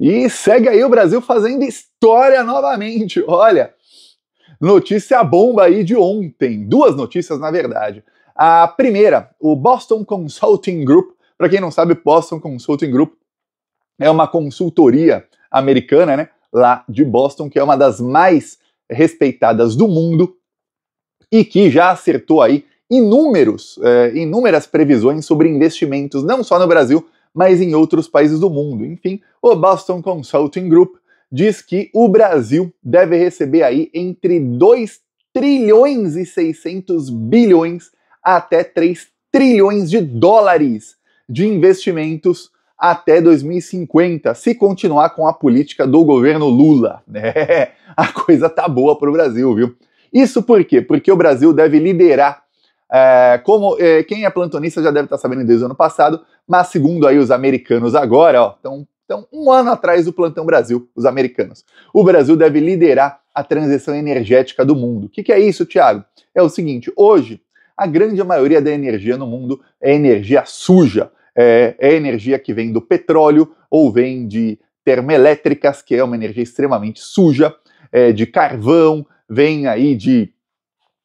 E segue aí o Brasil fazendo história novamente. Olha, notícia bomba aí de ontem. Duas notícias, na verdade. A primeira, o Boston Consulting Group. Para quem não sabe, Boston Consulting Group é uma consultoria americana, né? Lá de Boston, que é uma das mais respeitadas do mundo e que já acertou aí inúmeros, é, inúmeras previsões sobre investimentos, não só no Brasil, mas em outros países do mundo. Enfim, o Boston Consulting Group diz que o Brasil deve receber aí entre 2 trilhões e 600 bilhões até 3 trilhões de dólares de investimentos até 2050, se continuar com a política do governo Lula. É, a coisa tá boa para o Brasil, viu? Isso por quê? Porque o Brasil deve liderar é, como é, quem é plantonista já deve estar tá sabendo desde o ano passado, mas segundo aí os americanos agora, estão então, um ano atrás do Plantão Brasil, os americanos. O Brasil deve liderar a transição energética do mundo. O que, que, é isso, Tiago? É o seguinte: hoje, a grande maioria da energia no mundo é energia suja. É, é energia que vem do petróleo ou vem de termoelétricas, que é uma energia extremamente suja, é, de carvão, vem aí de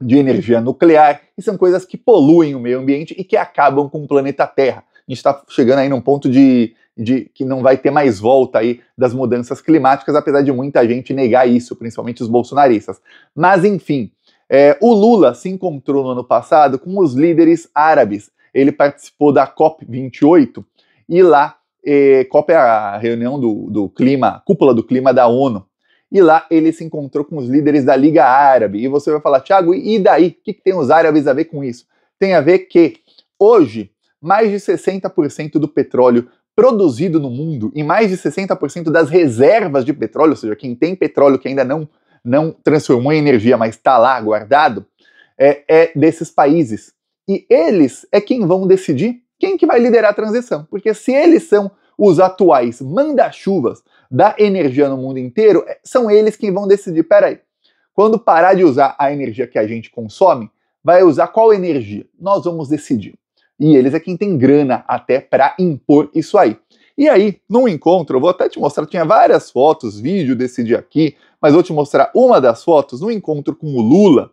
de energia nuclear, e são coisas que poluem o meio ambiente e que acabam com o planeta Terra. A gente está chegando aí num ponto de, de que não vai ter mais volta aí das mudanças climáticas, apesar de muita gente negar isso, principalmente os bolsonaristas. Mas enfim, é, o Lula se encontrou no ano passado com os líderes árabes. Ele participou da COP28 e lá, é, COP é a reunião do, do clima, cúpula do clima da ONU e lá ele se encontrou com os líderes da Liga Árabe. E você vai falar, Tiago, e daí? O que, que tem os árabes a ver com isso? Tem a ver que hoje mais de 60% do petróleo produzido no mundo e mais de 60% das reservas de petróleo, ou seja, quem tem petróleo que ainda não, não transformou em energia, mas está lá guardado, é, é, desses países. E eles é quem vão decidir quem que vai liderar a transição. Porque se eles são os atuais manda-chuvas da energia no mundo inteiro, é, são eles quem vão decidir, peraí, quando parar de usar a energia que a gente consome, vai usar qual energia? Nós vamos decidir. E eles é quem tem grana até para impor isso aí. E aí, num encontro, eu vou até te mostrar, tinha várias fotos, vídeo desse dia aqui, mas vou te mostrar uma das fotos, num encontro com o Lula.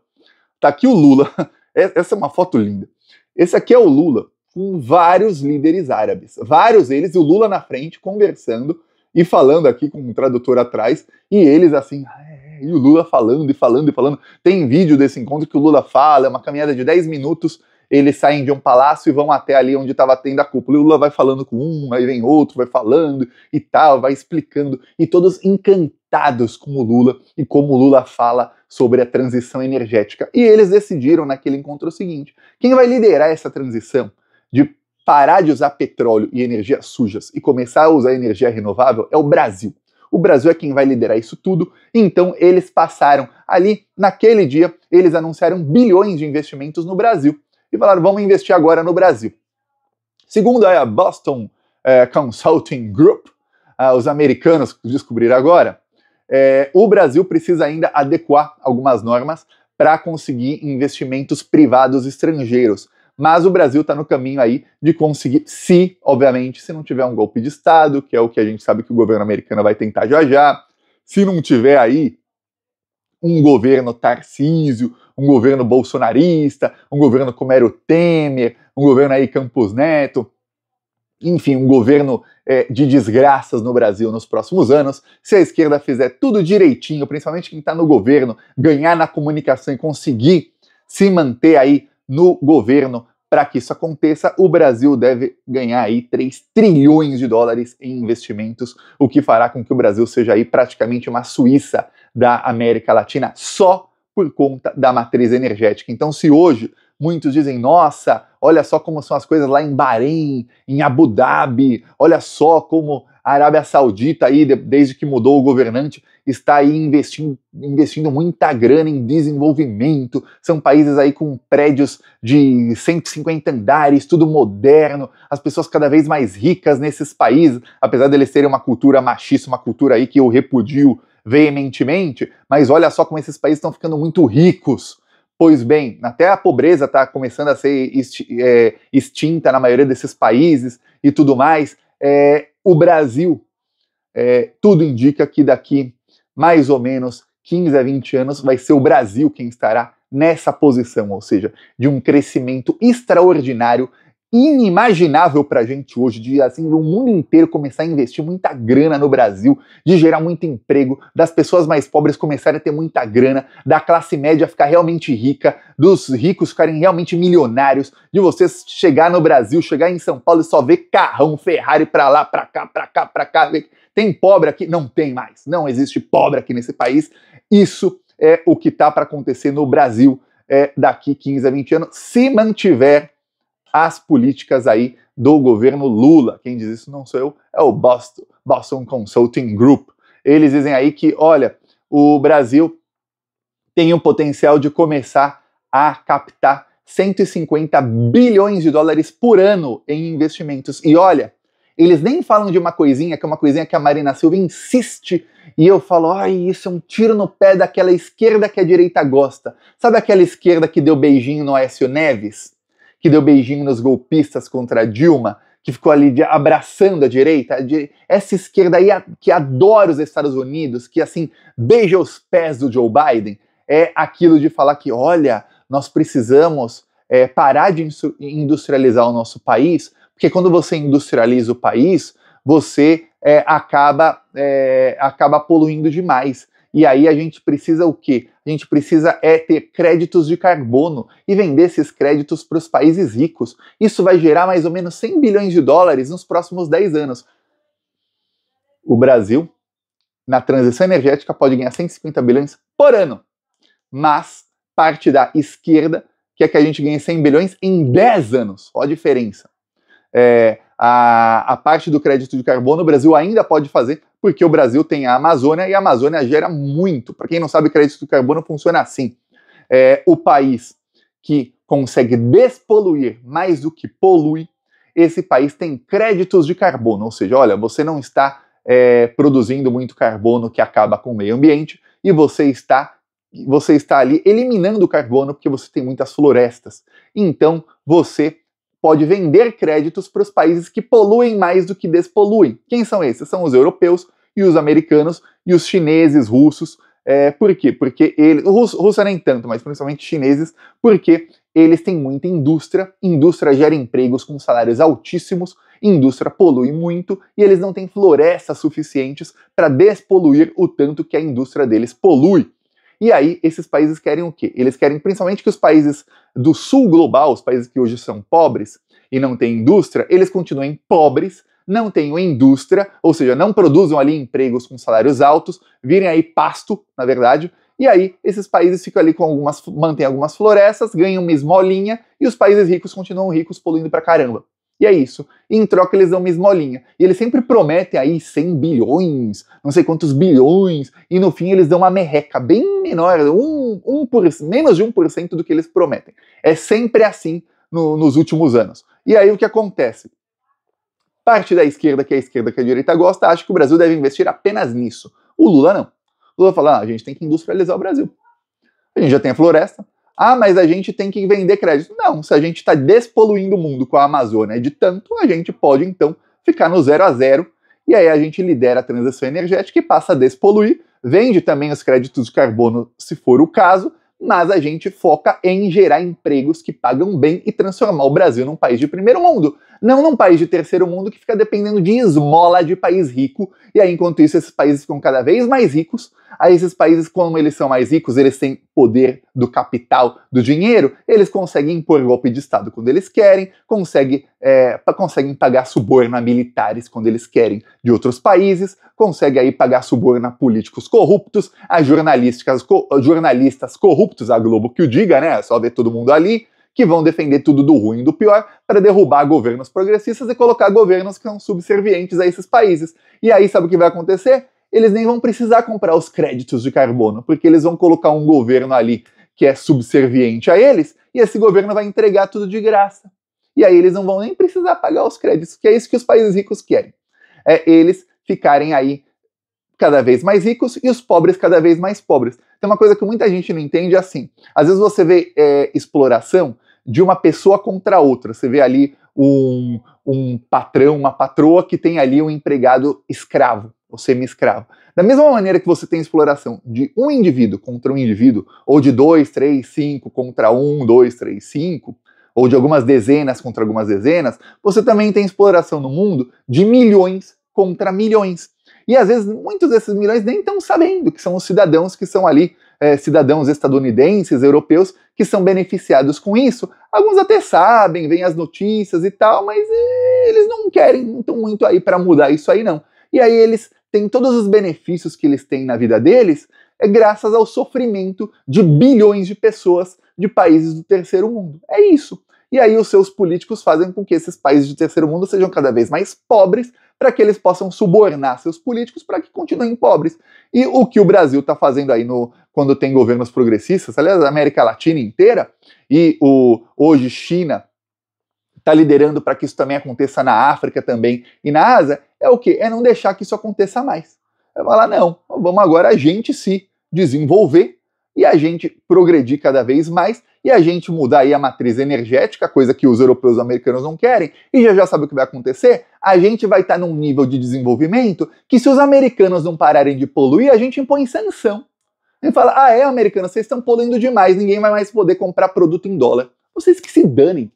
Tá aqui o Lula. Essa é uma foto linda. Esse aqui é o Lula com vários líderes árabes. Vários deles, o Lula na frente, conversando e falando aqui com um tradutor atrás, e eles assim, ah, é. e o Lula falando e falando e falando. Tem vídeo desse encontro que o Lula fala, é uma caminhada de 10 minutos, eles saem de um palácio e vão até ali onde estava tendo a cúpula. E o Lula vai falando com um, aí vem outro, vai falando e tal, vai explicando, e todos encantados com o Lula e como o Lula fala sobre a transição energética. E eles decidiram naquele encontro o seguinte: quem vai liderar essa transição? de parar de usar petróleo e energias sujas e começar a usar energia renovável é o Brasil. O Brasil é quem vai liderar isso tudo, então eles passaram ali, naquele dia, eles anunciaram bilhões de investimentos no Brasil e falaram: vamos investir agora no Brasil. Segundo a Boston é, Consulting Group, ah, os americanos descobriram agora, é, o Brasil precisa ainda adequar algumas normas para conseguir investimentos privados estrangeiros mas o Brasil está no caminho aí de conseguir, se, obviamente, se não tiver um golpe de Estado, que é o que a gente sabe que o governo americano vai tentar já já, se não tiver aí um governo Tarcísio, um governo bolsonarista, um governo como era o Temer, um governo aí Campos Neto, enfim, um governo é, de desgraças no Brasil nos próximos anos, se a esquerda fizer tudo direitinho, principalmente quem está no governo, ganhar na comunicação e conseguir se manter aí no governo para que isso aconteça, o Brasil deve ganhar aí 3 trilhões de dólares em investimentos, o que fará com que o Brasil seja aí praticamente uma Suíça da América Latina só por conta da matriz energética. Então, se hoje muitos dizem, nossa, olha só como são as coisas lá em Bahrein, em Abu Dhabi, olha só como a Arábia Saudita, aí, desde que mudou o governante, está aí investindo, investindo muita grana em desenvolvimento. São países aí com prédios de 150 andares, tudo moderno, as pessoas cada vez mais ricas nesses países, apesar deles eles terem uma cultura machista, uma cultura aí que eu repudio veementemente, mas olha só como esses países estão ficando muito ricos. Pois bem, até a pobreza está começando a ser é, extinta na maioria desses países e tudo mais é, o Brasil, é, tudo indica que daqui mais ou menos 15 a 20 anos vai ser o Brasil quem estará nessa posição, ou seja, de um crescimento extraordinário inimaginável para a gente hoje, de assim, o mundo inteiro começar a investir muita grana no Brasil, de gerar muito emprego, das pessoas mais pobres começarem a ter muita grana, da classe média ficar realmente rica, dos ricos ficarem realmente milionários, de vocês chegar no Brasil, chegar em São Paulo e só ver carrão, Ferrari para lá, para cá, para cá, para cá. Tem pobre aqui? Não tem mais. Não existe pobre aqui nesse país. Isso é o que tá para acontecer no Brasil é, daqui 15 a 20 anos, se mantiver as políticas aí do governo Lula. Quem diz isso não sou eu, é o Boston, Boston Consulting Group. Eles dizem aí que, olha, o Brasil tem o potencial de começar a captar 150 bilhões de dólares por ano em investimentos. E olha, eles nem falam de uma coisinha, que é uma coisinha que a Marina Silva insiste, e eu falo, ai, isso é um tiro no pé daquela esquerda que a direita gosta. Sabe aquela esquerda que deu beijinho no Aécio Neves? que deu beijinho nos golpistas contra Dilma, que ficou ali abraçando a direita, essa esquerda aí que adora os Estados Unidos, que assim beija os pés do Joe Biden, é aquilo de falar que, olha, nós precisamos é, parar de industrializar o nosso país, porque quando você industrializa o país, você é, acaba, é, acaba poluindo demais. E aí a gente precisa o quê? A gente precisa é ter créditos de carbono e vender esses créditos para os países ricos. Isso vai gerar mais ou menos 100 bilhões de dólares nos próximos 10 anos. O Brasil, na transição energética, pode ganhar 150 bilhões por ano. Mas parte da esquerda quer que a gente ganhe 100 bilhões em 10 anos. Olha a diferença. É, a, a, parte do crédito de carbono o Brasil ainda pode fazer, porque o Brasil tem a Amazônia e a Amazônia gera muito. Para quem não sabe, crédito de carbono funciona assim. É, o país que consegue despoluir mais do que polui, esse país tem créditos de carbono, ou seja, olha, você não está é, produzindo muito carbono que acaba com o meio ambiente e você está você está ali eliminando o carbono porque você tem muitas florestas. Então você pode vender créditos para os países que poluem mais do que despoluem. Quem são esses? São os europeus e os americanos e os chineses, russos. É, por quê? Porque eles. Russo, nem tanto, mas principalmente chineses, porque eles têm muita indústria, indústria gera empregos com salários altíssimos, indústria polui muito e eles não têm florestas suficientes para despoluir o tanto que a indústria deles polui. E aí, esses países querem o quê? Eles querem principalmente que os países do sul global, os países que hoje são pobres e não têm indústria, eles continuem pobres, não tenham indústria, ou seja, não produzam ali empregos com salários altos, virem aí pasto, na verdade, e aí esses países ficam ali com algumas, mantêm algumas florestas, ganham uma esmolinha e os países ricos continuam ricos poluindo pra caramba. E é isso. E em troca eles dão uma esmolinha. E eles sempre prometem aí 100 bilhões, não sei quantos bilhões, e no fim eles dão uma merreca bem menor, um, um por, menos de 1% do que eles prometem. É sempre assim no, nos últimos anos. E aí o que acontece? Parte da esquerda, que é a esquerda que a direita gosta, acha que o Brasil deve investir apenas nisso. O Lula não. O Lula fala, ah, a gente tem que industrializar o Brasil. A gente já tem a floresta, ah, mas a gente tem que vender crédito. Não, se a gente está despoluindo o mundo com a Amazônia de tanto, a gente pode então ficar no zero a zero. E aí a gente lidera a transição energética e passa a despoluir, vende também os créditos de carbono se for o caso, mas a gente foca em gerar empregos que pagam bem e transformar o Brasil num país de primeiro mundo. Não num país de terceiro mundo que fica dependendo de esmola de país rico, e aí enquanto isso esses países ficam cada vez mais ricos, aí esses países, como eles são mais ricos, eles têm poder do capital, do dinheiro, eles conseguem impor golpe de Estado quando eles querem, conseguem, é, conseguem pagar suborno a militares quando eles querem de outros países, conseguem aí pagar suborno a políticos corruptos, a jornalistas, co jornalistas corruptos, a Globo que o diga, né? É só ver todo mundo ali que vão defender tudo do ruim e do pior para derrubar governos progressistas e colocar governos que são subservientes a esses países. E aí, sabe o que vai acontecer? Eles nem vão precisar comprar os créditos de carbono, porque eles vão colocar um governo ali que é subserviente a eles, e esse governo vai entregar tudo de graça. E aí eles não vão nem precisar pagar os créditos, que é isso que os países ricos querem. É eles ficarem aí cada vez mais ricos e os pobres cada vez mais pobres. Tem uma coisa que muita gente não entende é assim. Às vezes você vê é, exploração de uma pessoa contra outra. Você vê ali um, um patrão, uma patroa que tem ali um empregado escravo ou semi-escravo. Da mesma maneira que você tem exploração de um indivíduo contra um indivíduo, ou de dois, três, cinco contra um, dois, três, cinco, ou de algumas dezenas contra algumas dezenas, você também tem exploração no mundo de milhões contra milhões. E às vezes muitos desses milhões nem estão sabendo que são os cidadãos que são ali, é, cidadãos estadunidenses, europeus, que são beneficiados com isso. Alguns até sabem, veem as notícias e tal, mas é, eles não querem, não estão muito aí para mudar isso aí não. E aí eles têm todos os benefícios que eles têm na vida deles, é graças ao sofrimento de bilhões de pessoas de países do terceiro mundo. É isso. E aí os seus políticos fazem com que esses países de terceiro mundo sejam cada vez mais pobres para que eles possam subornar seus políticos para que continuem pobres. E o que o Brasil está fazendo aí no, quando tem governos progressistas, aliás, a América Latina inteira, e o, hoje China está liderando para que isso também aconteça na África também e na Ásia, é o que? É não deixar que isso aconteça mais. É falar, não, vamos agora a gente se desenvolver e a gente progredir cada vez mais e a gente mudar aí a matriz energética, coisa que os europeus e americanos não querem, e já já sabe o que vai acontecer? A gente vai estar tá num nível de desenvolvimento que se os americanos não pararem de poluir, a gente impõe sanção. gente fala, ah é, americano, vocês estão poluindo demais, ninguém vai mais poder comprar produto em dólar. Vocês que se danem.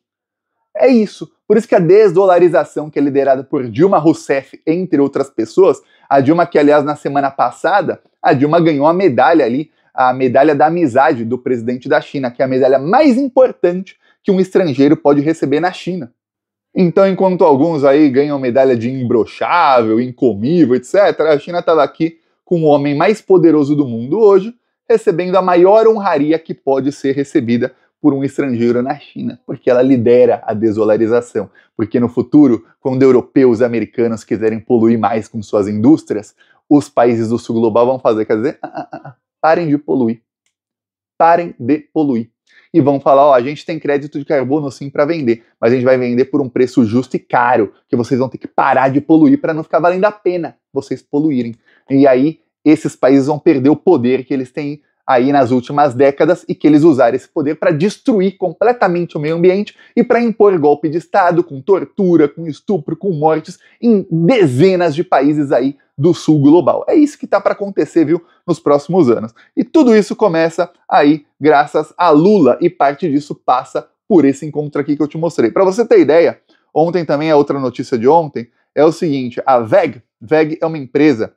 É isso. Por isso que a desdolarização, que é liderada por Dilma Rousseff, entre outras pessoas, a Dilma que, aliás, na semana passada, a Dilma ganhou a medalha ali a medalha da amizade do presidente da China, que é a medalha mais importante que um estrangeiro pode receber na China. Então, enquanto alguns aí ganham medalha de imbrochável, incomível, etc., a China estava tá aqui com o homem mais poderoso do mundo hoje, recebendo a maior honraria que pode ser recebida por um estrangeiro na China, porque ela lidera a desolarização. Porque no futuro, quando europeus e americanos quiserem poluir mais com suas indústrias, os países do sul global vão fazer, quer dizer, ah, ah, ah, ah Parem de poluir. Parem de poluir. E vão falar: ó, a gente tem crédito de carbono sim para vender, mas a gente vai vender por um preço justo e caro, que vocês vão ter que parar de poluir para não ficar valendo a pena vocês poluírem. E aí esses países vão perder o poder que eles têm aí nas últimas décadas e que eles usaram esse poder para destruir completamente o meio ambiente e para impor golpe de Estado com tortura, com estupro, com mortes em dezenas de países aí do sul global. É isso que está para acontecer, viu, nos próximos anos. E tudo isso começa aí graças a Lula e parte disso passa por esse encontro aqui que eu te mostrei. Para você ter ideia, ontem também a outra notícia de ontem é o seguinte, a VEG, VEG é uma empresa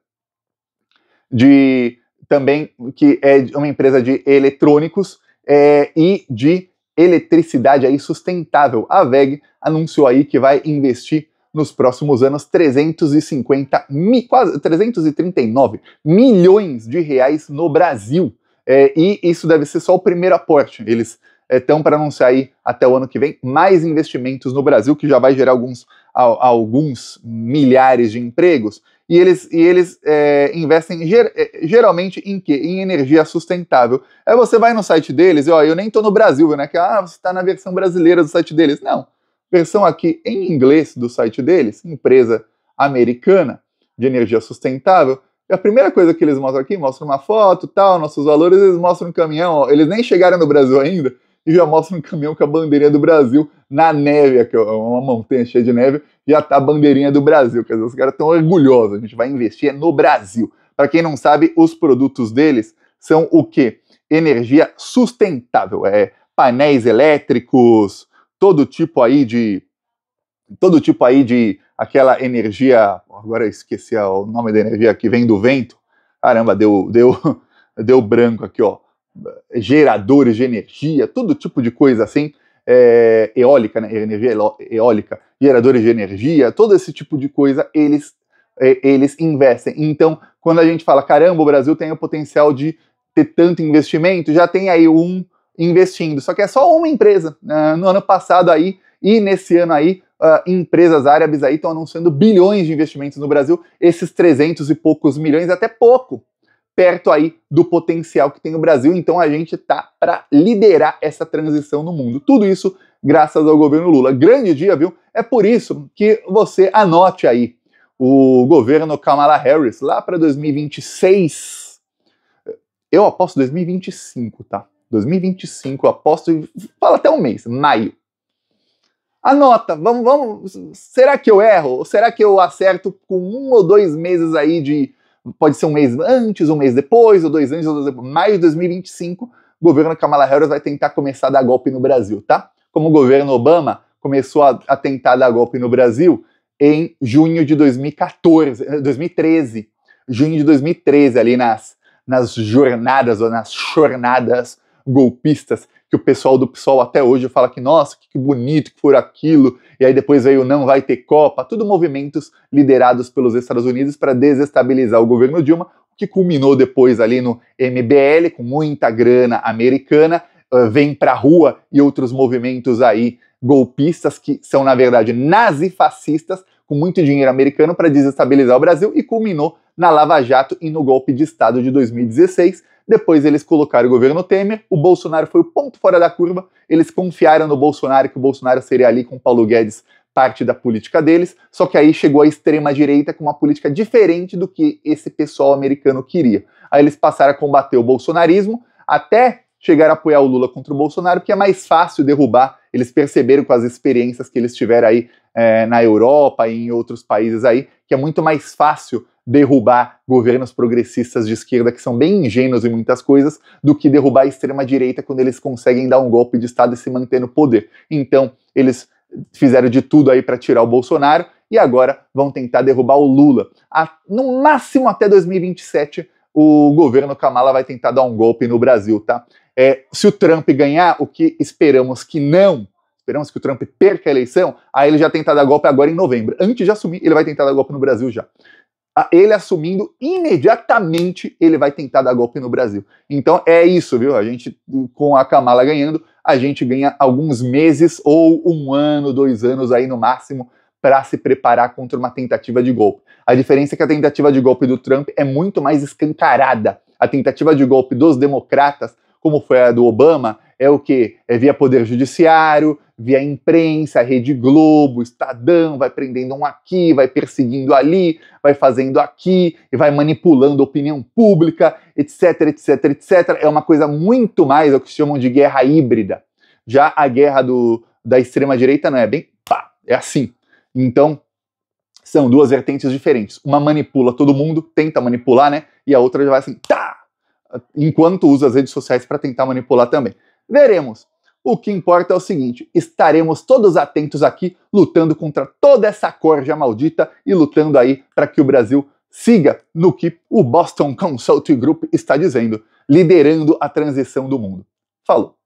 de também que é uma empresa de eletrônicos é, e de eletricidade aí sustentável. A VEG anunciou aí que vai investir nos próximos anos 350 mi, quase 339 milhões de reais no Brasil. É, e isso deve ser só o primeiro aporte. Eles estão é, para anunciar aí até o ano que vem mais investimentos no Brasil, que já vai gerar alguns, a, alguns milhares de empregos. E eles, e eles é, investem ger, é, geralmente em quê? Em energia sustentável. Aí você vai no site deles e ó, eu nem estou no Brasil, né? Que, ah, você está na versão brasileira do site deles. Não Versão aqui em inglês do site deles, empresa americana de energia sustentável. E a primeira coisa que eles mostram aqui, mostram uma foto, tal, nossos valores, eles mostram um caminhão, ó, eles nem chegaram no Brasil ainda e já mostram um caminhão com a bandeirinha do Brasil na neve, que é uma montanha cheia de neve, e já tá a bandeirinha do Brasil, quer dizer, os caras estão orgulhosos, a gente vai investir no Brasil. Para quem não sabe, os produtos deles são o quê? Energia sustentável, é painéis elétricos, todo tipo aí de todo tipo aí de aquela energia, agora eu esqueci o nome da energia que vem do vento. Caramba, deu deu deu branco aqui, ó. Geradores de energia, todo tipo de coisa assim, é, eólica, né? Energia eólica, geradores de energia, todo esse tipo de coisa, eles é, eles investem. Então, quando a gente fala, caramba, o Brasil tem o potencial de ter tanto investimento, já tem aí um investindo. Só que é só uma empresa. Uh, no ano passado aí e nesse ano aí, uh, empresas árabes aí estão anunciando bilhões de investimentos no Brasil. Esses 300 e poucos milhões, até pouco, perto aí do potencial que tem o Brasil. Então a gente tá para liderar essa transição no mundo. Tudo isso graças ao governo Lula. Grande dia, viu? É por isso que você anote aí o governo Kamala Harris lá para 2026. Eu aposto 2025, tá? 2025, aposto, fala até um mês, maio. Anota, vamos, vamos. Será que eu erro? Ou será que eu acerto com um ou dois meses aí de. Pode ser um mês antes, um mês depois, ou dois anos, ou dois depois. Maio de 2025, o governo Kamala Harris vai tentar começar a dar golpe no Brasil, tá? Como o governo Obama começou a, a tentar dar golpe no Brasil em junho de 2014, 2013. Eh, junho de 2013, ali nas, nas jornadas, ou nas jornadas golpistas, que o pessoal do PSOL até hoje fala que, nossa, que bonito que for aquilo, e aí depois veio não vai ter Copa, tudo movimentos liderados pelos Estados Unidos para desestabilizar o governo Dilma, que culminou depois ali no MBL, com muita grana americana, vem a rua e outros movimentos aí golpistas que são, na verdade, nazifascistas, com muito dinheiro americano para desestabilizar o Brasil e culminou na Lava Jato e no golpe de Estado de 2016, depois eles colocaram o governo Temer, o Bolsonaro foi o ponto fora da curva, eles confiaram no Bolsonaro que o Bolsonaro seria ali com o Paulo Guedes parte da política deles, só que aí chegou a extrema direita com uma política diferente do que esse pessoal americano queria. Aí eles passaram a combater o bolsonarismo até chegar a apoiar o Lula contra o Bolsonaro, porque é mais fácil derrubar. Eles perceberam com as experiências que eles tiveram aí é, na Europa e em outros países aí, que é muito mais fácil derrubar governos progressistas de esquerda que são bem ingênuos em muitas coisas, do que derrubar a extrema-direita quando eles conseguem dar um golpe de Estado e se manter no poder. Então, eles fizeram de tudo aí para tirar o Bolsonaro e agora vão tentar derrubar o Lula. A, no máximo até 2027, o governo Kamala vai tentar dar um golpe no Brasil, tá? É, se o Trump ganhar, o que esperamos que não, esperamos que o Trump perca a eleição, aí ele já tenta dar golpe agora em novembro. Antes de assumir, ele vai tentar dar golpe no Brasil já ele assumindo, imediatamente ele vai tentar dar golpe no Brasil. Então é isso, viu? A gente, com a Kamala ganhando, a gente ganha alguns meses ou um ano, dois anos aí no máximo para se preparar contra uma tentativa de golpe. A diferença é que a tentativa de golpe do Trump é muito mais escancarada. A tentativa de golpe dos democratas, como foi a do Obama, é o que? É via poder judiciário, via imprensa, Rede Globo, Estadão, vai prendendo um aqui, vai perseguindo ali, vai fazendo aqui e vai manipulando a opinião pública, etc, etc, etc. É uma coisa muito mais é o que chamam de guerra híbrida. Já a guerra do, da extrema direita não é bem pá, é assim. Então, são duas vertentes diferentes. Uma manipula todo mundo, tenta manipular, né? E a outra já vai assim, tá! Enquanto usa as redes sociais para tentar manipular também. Veremos. O que importa é o seguinte: estaremos todos atentos aqui, lutando contra toda essa corja maldita e lutando aí para que o Brasil siga no que o Boston Consulting Group está dizendo, liderando a transição do mundo. Falou!